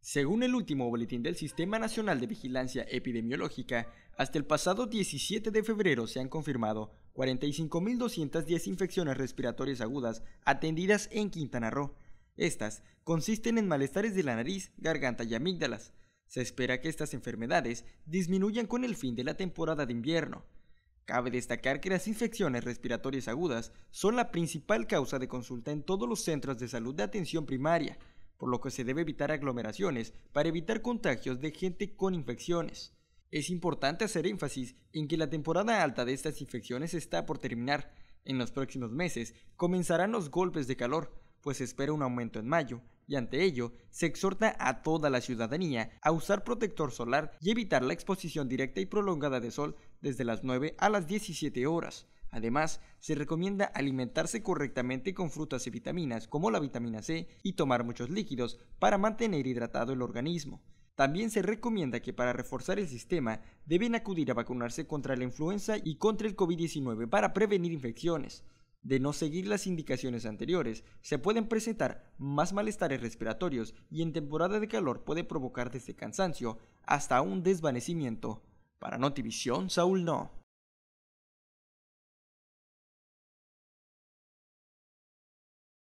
Según el último boletín del Sistema Nacional de Vigilancia Epidemiológica, hasta el pasado 17 de febrero se han confirmado 45.210 infecciones respiratorias agudas atendidas en Quintana Roo. Estas consisten en malestares de la nariz, garganta y amígdalas. Se espera que estas enfermedades disminuyan con el fin de la temporada de invierno. Cabe destacar que las infecciones respiratorias agudas son la principal causa de consulta en todos los centros de salud de atención primaria, por lo que se debe evitar aglomeraciones para evitar contagios de gente con infecciones. Es importante hacer énfasis en que la temporada alta de estas infecciones está por terminar. En los próximos meses comenzarán los golpes de calor, pues se espera un aumento en mayo y ante ello se exhorta a toda la ciudadanía a usar protector solar y evitar la exposición directa y prolongada de sol desde las 9 a las 17 horas. Además, se recomienda alimentarse correctamente con frutas y vitaminas como la vitamina C y tomar muchos líquidos para mantener hidratado el organismo. También se recomienda que para reforzar el sistema deben acudir a vacunarse contra la influenza y contra el COVID-19 para prevenir infecciones de no seguir las indicaciones anteriores, se pueden presentar más malestares respiratorios y en temporada de calor puede provocar desde cansancio hasta un desvanecimiento. Para Notivisión, Saúl No.